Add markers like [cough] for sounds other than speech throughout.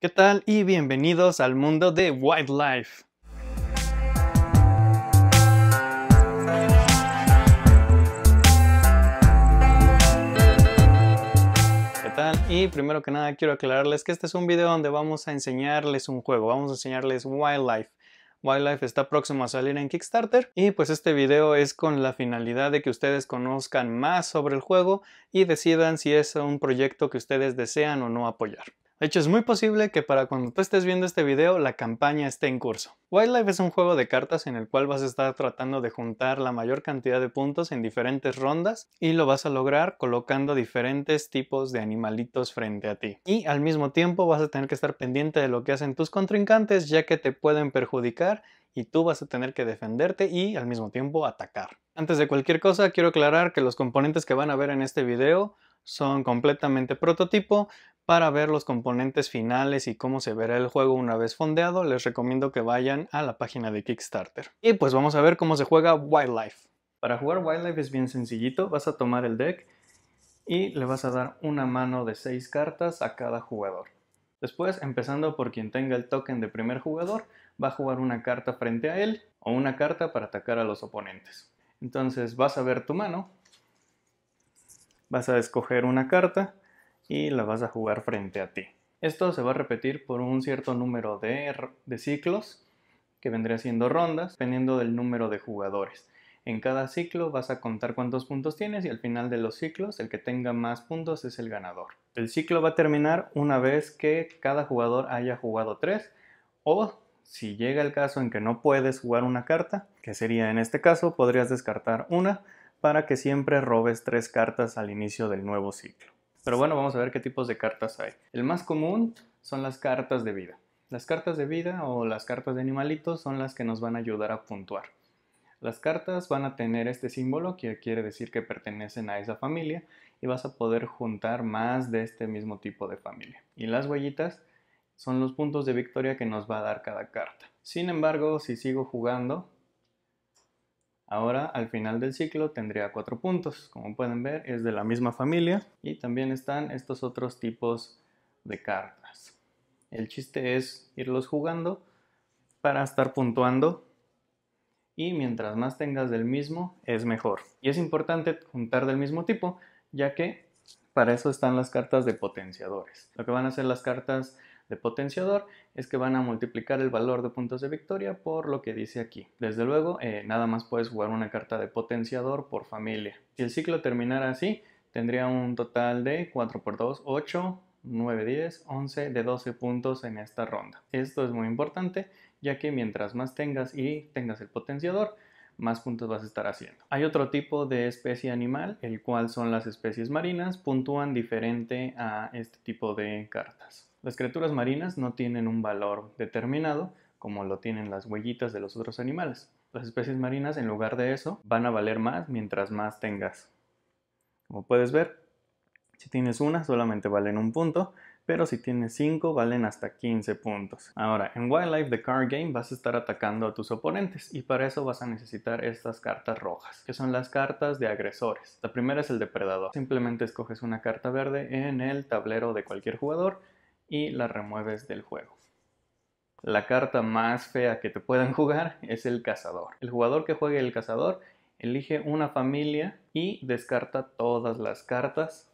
¿Qué tal? Y bienvenidos al mundo de Wildlife. ¿Qué tal? Y primero que nada quiero aclararles que este es un video donde vamos a enseñarles un juego, vamos a enseñarles Wildlife. Wildlife está próximo a salir en Kickstarter y pues este video es con la finalidad de que ustedes conozcan más sobre el juego y decidan si es un proyecto que ustedes desean o no apoyar. De hecho, es muy posible que para cuando tú estés viendo este video la campaña esté en curso. Wildlife es un juego de cartas en el cual vas a estar tratando de juntar la mayor cantidad de puntos en diferentes rondas y lo vas a lograr colocando diferentes tipos de animalitos frente a ti. Y al mismo tiempo vas a tener que estar pendiente de lo que hacen tus contrincantes ya que te pueden perjudicar y tú vas a tener que defenderte y al mismo tiempo atacar. Antes de cualquier cosa quiero aclarar que los componentes que van a ver en este video son completamente prototipo, para ver los componentes finales y cómo se verá el juego una vez fondeado, les recomiendo que vayan a la página de Kickstarter. Y pues vamos a ver cómo se juega Wildlife. Para jugar Wildlife es bien sencillito, vas a tomar el deck y le vas a dar una mano de 6 cartas a cada jugador. Después, empezando por quien tenga el token de primer jugador, va a jugar una carta frente a él o una carta para atacar a los oponentes. Entonces vas a ver tu mano, vas a escoger una carta y la vas a jugar frente a ti. Esto se va a repetir por un cierto número de, de ciclos, que vendría siendo rondas, dependiendo del número de jugadores. En cada ciclo vas a contar cuántos puntos tienes y al final de los ciclos el que tenga más puntos es el ganador. El ciclo va a terminar una vez que cada jugador haya jugado tres, o si llega el caso en que no puedes jugar una carta, que sería en este caso, podrías descartar una para que siempre robes tres cartas al inicio del nuevo ciclo. Pero bueno, vamos a ver qué tipos de cartas hay. El más común son las cartas de vida. Las cartas de vida o las cartas de animalitos son las que nos van a ayudar a puntuar. Las cartas van a tener este símbolo que quiere decir que pertenecen a esa familia y vas a poder juntar más de este mismo tipo de familia. Y las huellitas son los puntos de victoria que nos va a dar cada carta. Sin embargo, si sigo jugando, Ahora al final del ciclo tendría cuatro puntos. Como pueden ver es de la misma familia y también están estos otros tipos de cartas. El chiste es irlos jugando para estar puntuando y mientras más tengas del mismo es mejor. Y es importante juntar del mismo tipo ya que para eso están las cartas de potenciadores. Lo que van a hacer las cartas de potenciador es que van a multiplicar el valor de puntos de victoria por lo que dice aquí. Desde luego, eh, nada más puedes jugar una carta de potenciador por familia. Si el ciclo terminara así, tendría un total de 4 por 2, 8, 9, 10, 11 de 12 puntos en esta ronda. Esto es muy importante ya que mientras más tengas y tengas el potenciador, más puntos vas a estar haciendo. Hay otro tipo de especie animal, el cual son las especies marinas, puntúan diferente a este tipo de cartas. Las criaturas marinas no tienen un valor determinado como lo tienen las huellitas de los otros animales. Las especies marinas, en lugar de eso, van a valer más mientras más tengas. Como puedes ver, si tienes una solamente valen un punto, pero si tienes cinco valen hasta 15 puntos. Ahora, en Wildlife The Card Game vas a estar atacando a tus oponentes y para eso vas a necesitar estas cartas rojas, que son las cartas de agresores. La primera es el depredador. Simplemente escoges una carta verde en el tablero de cualquier jugador y la remueves del juego. La carta más fea que te puedan [laughs] jugar es el cazador. El jugador que juegue el cazador elige una familia y descarta todas las cartas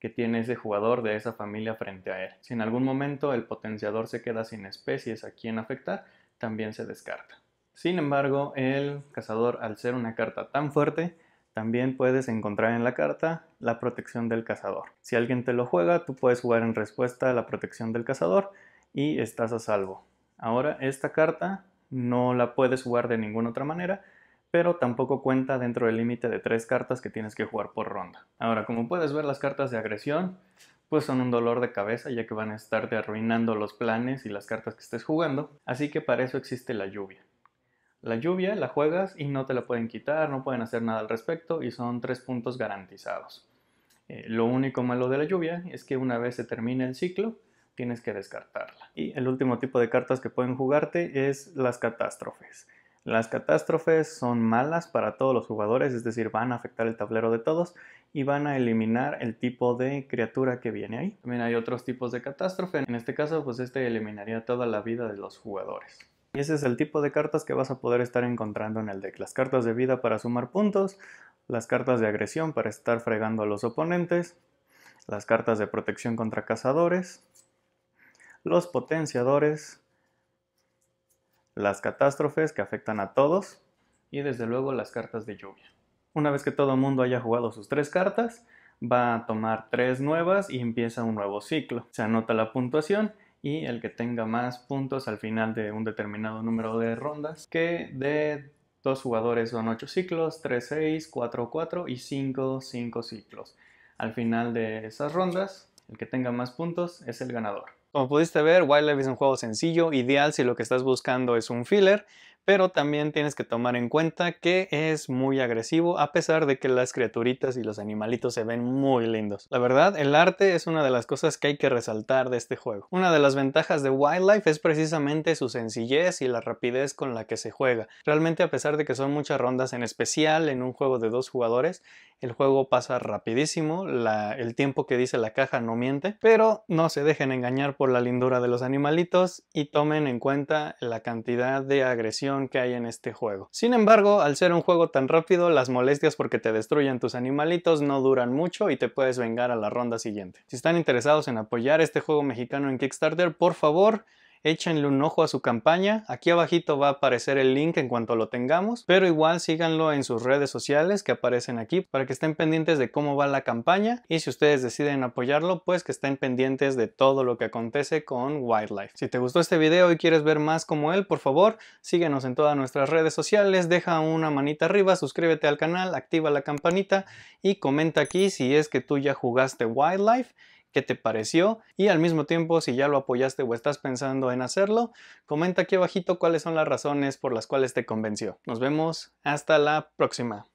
que tiene ese jugador de esa familia frente a él. Si en algún momento el potenciador se queda sin especies a quien afectar, también se descarta. Sin embargo, el cazador al ser una carta tan fuerte, también puedes encontrar en la carta la protección del cazador. Si alguien te lo juega, tú puedes jugar en respuesta a la protección del cazador y estás a salvo. Ahora, esta carta no la puedes jugar de ninguna otra manera, pero tampoco cuenta dentro del límite de tres cartas que tienes que jugar por ronda. Ahora, como puedes ver, las cartas de agresión pues son un dolor de cabeza ya que van a estarte arruinando los planes y las cartas que estés jugando, así que para eso existe la lluvia. La lluvia la juegas y no te la pueden quitar, no pueden hacer nada al respecto y son tres puntos garantizados. Eh, lo único malo de la lluvia es que una vez se termine el ciclo, tienes que descartarla. Y el último tipo de cartas que pueden jugarte es las catástrofes. Las catástrofes son malas para todos los jugadores, es decir, van a afectar el tablero de todos y van a eliminar el tipo de criatura que viene ahí. También hay otros tipos de catástrofe, en este caso pues este eliminaría toda la vida de los jugadores. Y ese es el tipo de cartas que vas a poder estar encontrando en el deck. Las cartas de vida para sumar puntos, las cartas de agresión para estar fregando a los oponentes, las cartas de protección contra cazadores, los potenciadores, las catástrofes que afectan a todos y desde luego las cartas de lluvia. Una vez que todo el mundo haya jugado sus tres cartas, va a tomar tres nuevas y empieza un nuevo ciclo. Se anota la puntuación y el que tenga más puntos al final de un determinado número de rondas que de dos jugadores son 8 ciclos, 3, 6, 4, 4 y 5, 5 ciclos. Al final de esas rondas, el que tenga más puntos es el ganador. Como pudiste ver, Wildlife es un juego sencillo, ideal si lo que estás buscando es un filler, pero también tienes que tomar en cuenta que es muy agresivo a pesar de que las criaturitas y los animalitos se ven muy lindos. La verdad, el arte es una de las cosas que hay que resaltar de este juego. Una de las ventajas de Wildlife es precisamente su sencillez y la rapidez con la que se juega. Realmente a pesar de que son muchas rondas en especial en un juego de dos jugadores, el juego pasa rapidísimo, el tiempo que dice la caja no miente, pero no se dejen engañar por la lindura de los animalitos y tomen en cuenta la cantidad de agresión que hay en este juego. Sin embargo, al ser un juego tan rápido, las molestias porque te destruyen tus animalitos no duran mucho y te puedes vengar a la ronda siguiente. Si están interesados en apoyar este juego mexicano en Kickstarter, por favor, échenle un ojo a su campaña. Aquí abajito va a aparecer el link en cuanto lo tengamos, pero igual síganlo en sus redes sociales que aparecen aquí para que estén pendientes de cómo va la campaña y si ustedes deciden apoyarlo, pues que estén pendientes de todo lo que acontece con Wildlife. Si te gustó este video y quieres ver más como él, por favor, síguenos en todas nuestras redes sociales, deja una manita arriba, suscríbete al canal, activa la campanita y comenta aquí si es que tú ya jugaste Wildlife qué te pareció y al mismo tiempo si ya lo apoyaste o estás pensando en hacerlo, comenta aquí abajito cuáles son las razones por las cuales te convenció. Nos vemos hasta la próxima.